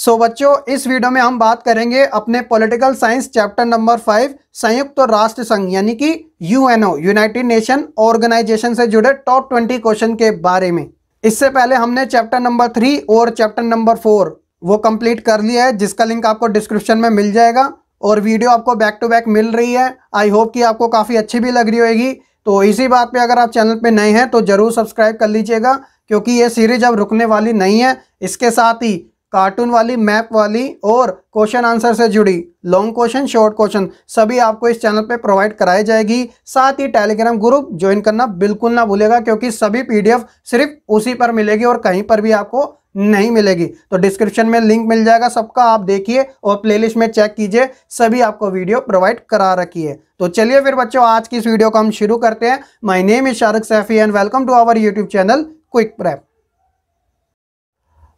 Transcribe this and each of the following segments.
सो so, बच्चों इस video में हम बात करेंगे अपने political science chapter number five संयुक्त तो राष्ट्र संघ यानी कि यूएनओ यूनाइटेड नेशन ऑर्गेनाइजेशन से जुड़े टॉप ट्वेंटी क्वेश्चन के बारे में इससे पहले हमने चैप्टर नंबर थ्री और चैप्टर नंबर फोर वो कंप्लीट कर लिया है जिसका लिंक आपको डिस्क्रिप्शन में मिल जाएगा और वीडियो आपको बैक टू बैक मिल रही है आई होप कि आपको काफ़ी अच्छी भी लग रही होगी तो इसी बात पर अगर आप चैनल पर नए हैं तो ज़रूर सब्सक्राइब कर लीजिएगा क्योंकि ये सीरीज अब रुकने वाली नहीं है इसके साथ ही कार्टून वाली मैप वाली और क्वेश्चन आंसर से जुड़ी लॉन्ग क्वेश्चन शॉर्ट क्वेश्चन सभी आपको इस चैनल पे प्रोवाइड कराई जाएगी साथ ही टेलीग्राम ग्रुप ज्वाइन करना बिल्कुल ना भूलेगा क्योंकि सभी पीडीएफ सिर्फ उसी पर मिलेगी और कहीं पर भी आपको नहीं मिलेगी तो डिस्क्रिप्शन में लिंक मिल जाएगा सबका आप देखिए और प्लेलिस्ट में चेक कीजिए सभी आपको वीडियो प्रोवाइड करा रखी है तो चलिए फिर बच्चों आज की इस वीडियो को हम शुरू करते हैं my name is Shariq Saifi and welcome to our YouTube channel quick prep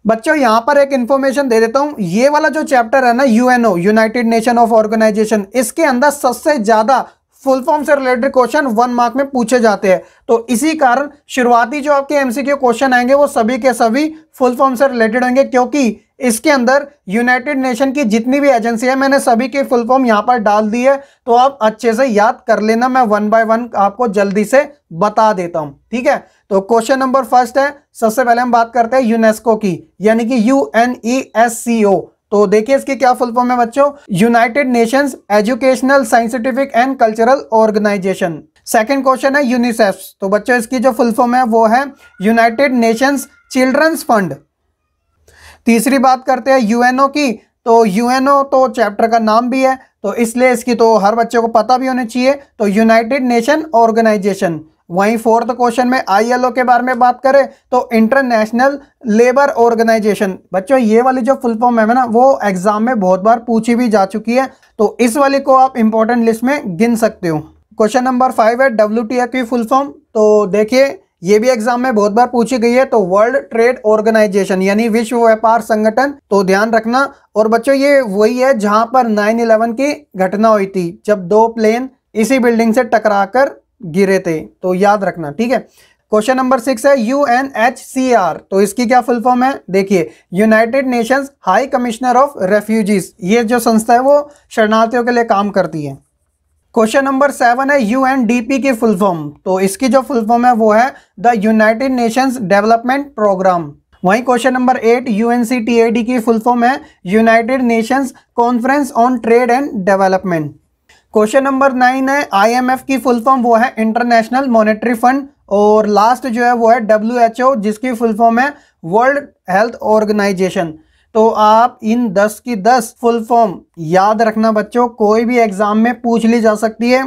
बच्चों यहां पर एक इंफॉर्मेशन दे देता हूं ये वाला जो चैप्टर है ना UNO united nation of organization इसके अंदर सबसे ज्यादा फुल फॉर्म से रिलेटेड क्वेश्चन वन मार्क में पूछे जाते हैं तो इसी कारण शुरुआती जो आपके एमसीक्यू क्वेश्चन आएंगे वो सभी के सभी फुल फॉर्म से रिलेटेड होंगे क्योंकि इसके अंदर यूनाइटेड नेशन की जितनी भी एजेंसी है मैंने सभी के फुल फॉर्म यहाँ पर डाल दी है तो आप अच्छे से याद कर लेना मैं वन बाय वन आपको जल्दी से बता देता हूँ ठीक है तो क्वेश्चन नंबर फर्स्ट है सबसे पहले हम बात करते हैं यूनेस्को की यानी कि U N E S C O तो देखिए इसके क्या फुल फॉर्म है बच्चों united nation educational scientific and cultural organization second question है यूनिसेफ तो बच्चों इसकी जो फुल फॉर्म है वो है यूनाइटेड नेशंस चिल्ड्रंस फंड तीसरी बात करते हैं यूएनओ की तो यूएनओ तो चैप्टर का नाम भी है तो इसलिए इसकी तो हर बच्चे को पता भी होनी चाहिए तो यूनाइटेड नेशन ऑर्गेनाइजेशन वहीं फोर्थ क्वेश्चन में आईएलओ के बारे में बात करें तो इंटरनेशनल लेबर ऑर्गेनाइजेशन बच्चों ये वाली जो फुल फॉर्म है ना वो एग्जाम में बहुत बार पूछी भी जा चुकी है तो इस वाली को आप इंपॉर्टेंट लिस्ट में गिन सकते हो क्वेश्चन नंबर फाइव है डब्ल्यू की फुल फॉर्म तो देखिए ये भी एग्जाम में बहुत बार पूछी गई है तो वर्ल्ड ट्रेड ऑर्गेनाइजेशन यानी विश्व व्यापार संगठन तो ध्यान रखना और बच्चों ये वही है जहां पर 9/11 की घटना हुई थी जब दो प्लेन इसी बिल्डिंग से टकराकर गिरे थे तो याद रखना ठीक है क्वेश्चन नंबर सिक्स है U N H C R तो इसकी क्या फुल फॉर्म है देखिए united nations high commissioner of refugees ये जो संस्था है वो शरणार्थियों के लिए काम करती है क्वेश्चन नंबर सेवन है यूएनडीपी की फुल फॉर्म तो इसकी जो फुल फॉर्म है वो है the united nations development programme वहीं क्वेश्चन नंबर एट यूएनसीटीएडी की फुल फॉर्म है united nations conference on trade and development question number nine है आईएमएफ की फुल फॉर्म वो है इंटरनेशनल मॉनेटरी फंड और लास्ट जो है वो है डब्ल्यू जिसकी फुल फॉर्म है वर्ल्ड हेल्थ ऑर्गेनाइजेशन तो आप इन दस की दस फुल फॉर्म याद रखना बच्चों कोई भी एग्ज़ाम में पूछ ली जा सकती है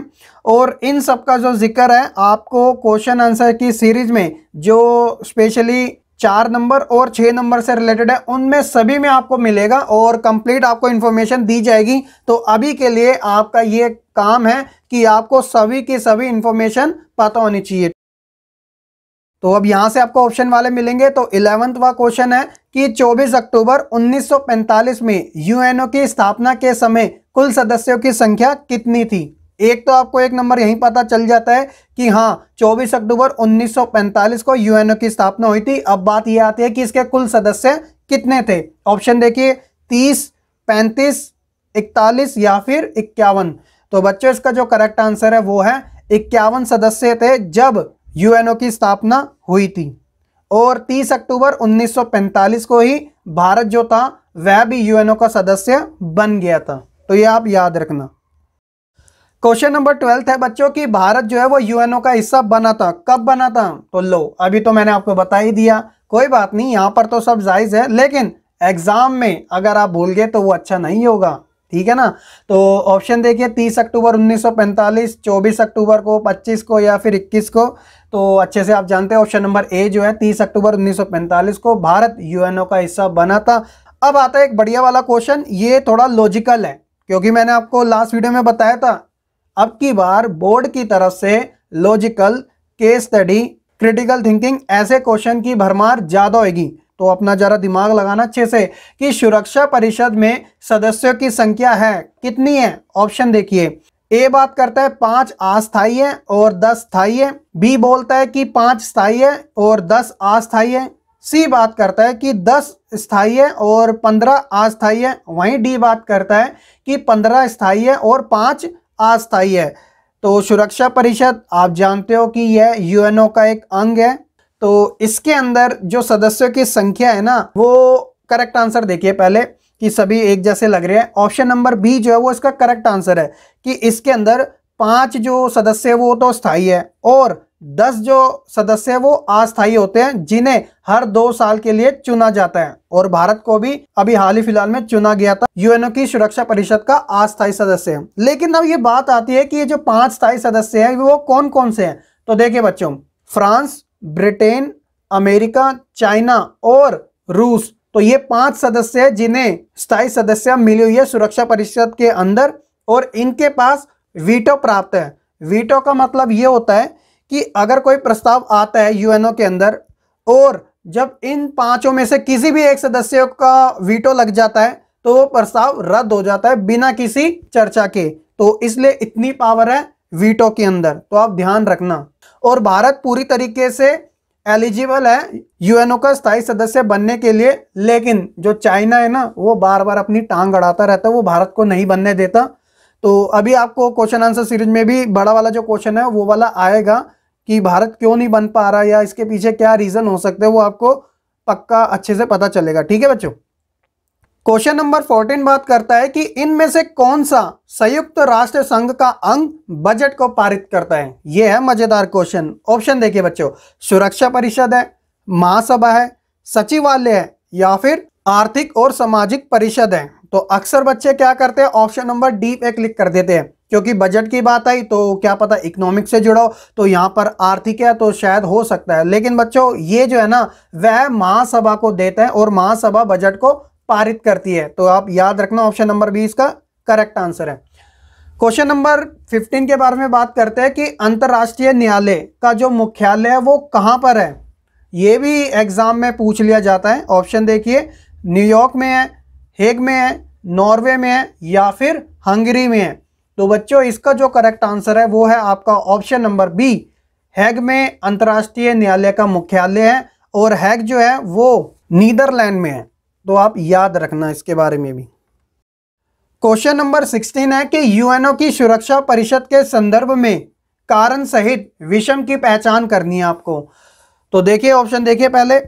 और इन सब का जो जिक्र है आपको क्वेश्चन आंसर की सीरीज में जो स्पेशली चार नंबर और छः नंबर से रिलेटेड है उनमें सभी में आपको मिलेगा और कंप्लीट आपको इन्फॉर्मेशन दी जाएगी तो अभी के लिए आपका ये काम है कि आपको सभी की सभी इन्फॉर्मेशन पता होनी चाहिए तो अब यहां से आपको ऑप्शन वाले मिलेंगे तो वा क्वेश्चन है कि 24 अक्टूबर 1945 में यूएनओ की स्थापना के समय कुल सदस्यों की संख्या कितनी थी एक तो आपको एक नंबर यहीं पता चल जाता है कि हाँ 24 अक्टूबर 1945 को यूएनओ की स्थापना हुई थी अब बात यह आती है कि इसके कुल सदस्य कितने थे ऑप्शन देखिए तीस पैंतीस इकतालीस या फिर इक्यावन तो बच्चों इसका जो करेक्ट आंसर है वो है इक्यावन सदस्य थे जब यूएनओ की स्थापना हुई थी और 30 अक्टूबर 1945 को ही भारत जो था वह भी यूएनओ का सदस्य बन गया था तो ये आप याद रखना क्वेश्चन नंबर ट्वेल्थ है बच्चों की भारत जो है वो यूएनओ का हिस्सा बना था कब बना था तो लो अभी तो मैंने आपको बता ही दिया कोई बात नहीं यहाँ पर तो सब जायज है लेकिन एग्जाम में अगर आप भूल गए तो वो अच्छा नहीं होगा ठीक है ना तो ऑप्शन देखिए 30 अक्टूबर 1945 24 अक्टूबर को 25 को या फिर 21 को तो अच्छे से आप जानते हैं ऑप्शन नंबर ए जो है 30 अक्टूबर 1945 को भारत यूएनओ का हिस्सा बना था अब आता है एक बढ़िया वाला क्वेश्चन ये थोड़ा लॉजिकल है क्योंकि मैंने आपको लास्ट वीडियो में बताया था अब की बार बोर्ड की तरफ से logical case study critical thinking ऐसे क्वेश्चन की भरमार ज़्यादा होगी तो अपना ज़रा दिमाग लगाना अच्छे से कि सुरक्षा परिषद में सदस्यों की संख्या है कितनी है ऑप्शन देखिए ए बात करता है पांच अस्थाई है और दस स्थाई है बी बोलता है कि पांच स्थाई है और दस अस्थाई है सी बात करता है कि दस स्थाई है और पंद्रह अस्थाई है वहीं डी बात करता है कि पंद्रह स्थाई है और पांच अस्थाई है तो सुरक्षा परिषद आप जानते हो कि यह यूएनओ का एक अंग है तो इसके अंदर जो सदस्यों की संख्या है ना वो करेक्ट आंसर देखिए पहले कि सभी एक जैसे लग रहे हैं ऑप्शन नंबर बी जो है वो इसका करेक्ट आंसर है कि इसके अंदर पांच जो सदस्य है वो तो स्थायी है और दस जो सदस्य है वो अस्थाई होते हैं जिन्हें हर दो साल के लिए चुना जाता है और भारत को भी अभी हाल ही फिलहाल में चुना गया था यूएनओ की सुरक्षा परिषद का अस्थायी सदस्य है लेकिन अब ये बात आती है कि ये जो पांच स्थायी सदस्य है वो कौन कौन से हैं तो देखिए बच्चों फ्रांस ब्रिटेन अमेरिका चाइना और रूस तो ये पांच सदस्य है जिन्हें स्थायी सदस्य मिली हुई है सुरक्षा परिषद के अंदर और इनके पास वीटो प्राप्त है वीटो का मतलब ये होता है कि अगर कोई प्रस्ताव आता है यूएनओ के अंदर और जब इन पांचों में से किसी भी एक सदस्य का वीटो लग जाता है तो वो प्रस्ताव रद्द हो जाता है बिना किसी चर्चा के तो इसलिए इतनी पावर है वीटो के अंदर तो आप ध्यान रखना और भारत पूरी तरीके से एलिजिबल है यूएनओ का स्थायी सदस्य बनने के लिए लेकिन जो चाइना है ना वो बार बार अपनी टांग अड़ाता रहता है वो भारत को नहीं बनने देता तो अभी आपको क्वेश्चन आंसर सीरीज में भी बड़ा वाला जो क्वेश्चन है वो वाला आएगा कि भारत क्यों नहीं बन पा रहा या इसके पीछे क्या रीज़न हो सकते हैं वो आपको पक्का अच्छे से पता चलेगा ठीक है बच्चों क्वेश्चन नंबर फोर्टीन बात करता है कि इनमें से कौन सा संयुक्त राष्ट्र संघ का अंग बजट को पारित करता है यह है मजेदार क्वेश्चन ऑप्शन देखिए बच्चों सुरक्षा परिषद है महासभा है सचिवालय है या फिर आर्थिक और सामाजिक परिषद है तो अक्सर बच्चे क्या करते हैं ऑप्शन नंबर डी पे क्लिक कर देते हैं क्योंकि बजट की बात आई तो क्या पता इकोनॉमिक से जुड़ो तो यहाँ पर आर्थिक है तो शायद हो सकता है लेकिन बच्चों ये जो है ना वह महासभा को देते हैं और महासभा बजट को पारित करती है तो आप याद रखना ऑप्शन नंबर बी इसका करेक्ट आंसर है क्वेश्चन नंबर 15 के बारे में बात करते हैं कि अंतर्राष्ट्रीय न्यायालय का जो मुख्यालय है वो कहाँ पर है ये भी एग्ज़ाम में पूछ लिया जाता है ऑप्शन देखिए न्यूयॉर्क में है हेग में है नॉर्वे में है या फिर हंगरी में है तो बच्चों इसका जो करेक्ट आंसर है वो है आपका ऑप्शन नंबर बी हैग में अंतर्राष्ट्रीय न्यायालय का मुख्यालय है और हैग जो है वो नीदरलैंड में है तो आप याद रखना इसके बारे में भी क्वेश्चन नंबर सिक्सटीन है कि यूएनओ की सुरक्षा परिषद के संदर्भ में कारण सहित विषम की पहचान करनी है आपको तो देखिए ऑप्शन देखिए पहले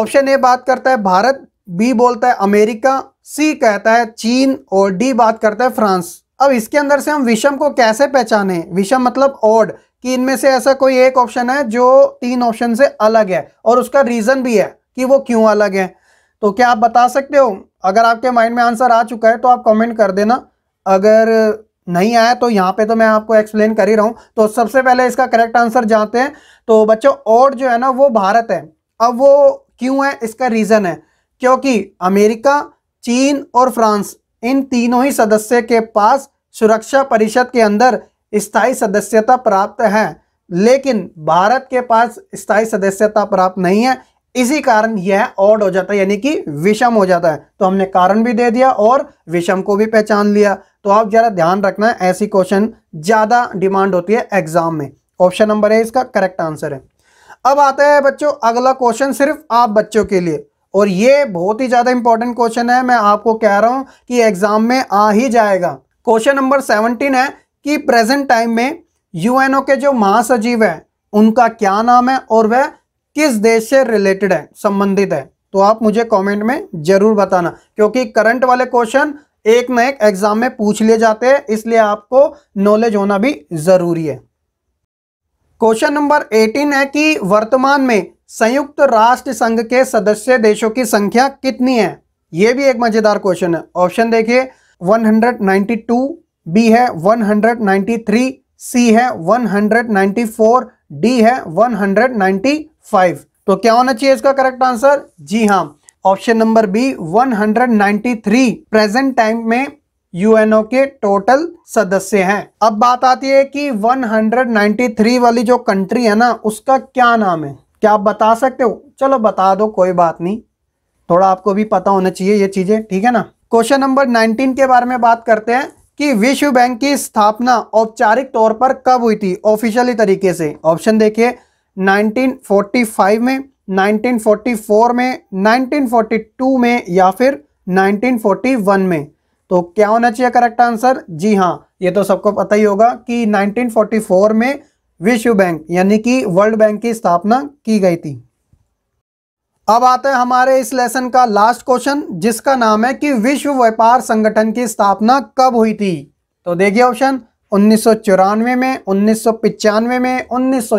ऑप्शन ए बात करता है भारत बी बोलता है अमेरिका सी कहता है चीन और डी बात करता है फ्रांस अब इसके अंदर से हम विषम को कैसे पहचाने विषम मतलब ऑड कि इनमें से ऐसा कोई एक ऑप्शन है जो तीन ऑप्शन से अलग है और उसका रीज़न भी है कि वो क्यों अलग है तो क्या आप बता सकते हो अगर आपके माइंड में आंसर आ चुका है तो आप कमेंट कर देना अगर नहीं आया तो यहाँ पे तो मैं आपको एक्सप्लेन कर ही रहा हूँ तो सबसे पहले इसका करेक्ट आंसर जानते हैं तो बच्चों और जो है ना वो भारत है अब वो क्यों है इसका रीज़न है क्योंकि अमेरिका चीन और फ्रांस इन तीनों ही सदस्य के पास सुरक्षा परिषद के अंदर स्थायी सदस्यता प्राप्त है लेकिन भारत के पास स्थायी सदस्यता प्राप्त नहीं है इसी कारण यह ऑड हो जाता है यानी कि विषम हो जाता है तो हमने कारण भी दे दिया और विषम को भी पहचान लिया तो आप जरा ध्यान रखना है ऐसी क्वेश्चन ज़्यादा डिमांड होती है एग्जाम में ऑप्शन नंबर है इसका करेक्ट आंसर है अब आता है बच्चों अगला क्वेश्चन सिर्फ आप बच्चों के लिए और ये बहुत ही ज़्यादा इंपॉर्टेंट क्वेश्चन है मैं आपको कह रहा हूं कि एग्जाम में आ ही जाएगा क्वेश्चन नंबर सेवनटीन है कि प्रेजेंट टाइम में यूएनओ के जो महासचिव है उनका क्या नाम है और वह किस देश से रिलेटेड है संबंधित है तो आप मुझे कमेंट में जरूर बताना क्योंकि करंट वाले क्वेश्चन एक न एक एग्जाम में पूछ लिए जाते हैं इसलिए आपको नॉलेज होना भी जरूरी है क्वेश्चन नंबर 18 है कि वर्तमान में संयुक्त राष्ट्र संघ के सदस्य देशों की संख्या कितनी है यह भी एक मजेदार क्वेश्चन है ऑप्शन देखिए 192 बी है 193 सी है 194 डी है 195 फाइव तो क्या होना चाहिए इसका करेक्ट आंसर जी हाँ option number B 193 present time में यूएनओ के टोटल सदस्य हैं अब बात आती है कि 193 वाली जो कंट्री है ना उसका क्या नाम है क्या आप बता सकते हो चलो बता दो कोई बात नहीं थोड़ा आपको भी पता होना चाहिए ये चीजें ठीक है ना क्वेश्चन नंबर 19 के बारे में बात करते हैं कि विश्व बैंक की स्थापना औपचारिक तौर पर कब हुई थी ऑफिशियली तरीके से ऑप्शन देखिए 1945 में 1944 में 1942 में या फिर 1941 में तो क्या होना चाहिए करेक्ट आंसर जी हाँ ये तो सबको पता ही होगा कि 1944 में विश्व बैंक यानी कि वर्ल्ड बैंक की स्थापना की गई थी अब आते हैं हमारे इस लेसन का लास्ट क्वेश्चन जिसका नाम है कि विश्व व्यापार संगठन की स्थापना कब हुई थी तो देखिए ऑप्शन उन्नीस में उन्नीस में उन्नीस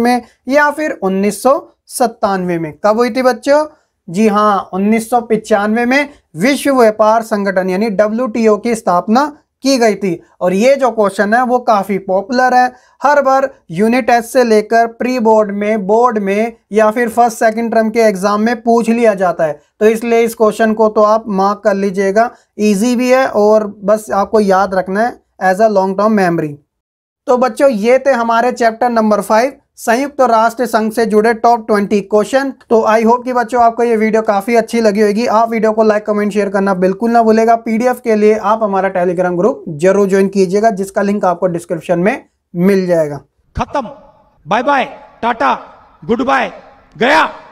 में या फिर उन्नीस में कब हुई थी बच्चों जी हाँ उन्नीस में विश्व व्यापार संगठन यानी डब्ल्यू की स्थापना की गई थी और ये जो क्वेश्चन है वो काफ़ी पॉपुलर है हर बार यूनिट टेस्ट से लेकर प्री बोर्ड में बोर्ड में या फिर फर्स्ट सेकंड टर्म के एग्जाम में पूछ लिया जाता है तो इसलिए इस क्वेश्चन को तो आप मार्क कर लीजिएगा इजी भी है और बस आपको याद रखना है as a long term memory तो बच्चों ये थे हमारे चैप्टर नंबर फाइव संयुक्त राष्ट्र संघ से जुड़े टॉप ट्वेंटी क्वेश्चन तो आई होप कि बच्चों आपको ये वीडियो काफ़ी अच्छी लगी होगी आप वीडियो को लाइक कमेंट शेयर करना बिल्कुल ना भूलेगा पीडीएफ के लिए आप हमारा टेलीग्राम ग्रुप जरूर ज्वाइन कीजिएगा जिसका लिंक आपको डिस्क्रिप्शन में मिल जाएगा खत्म bye bye tata goodbye गया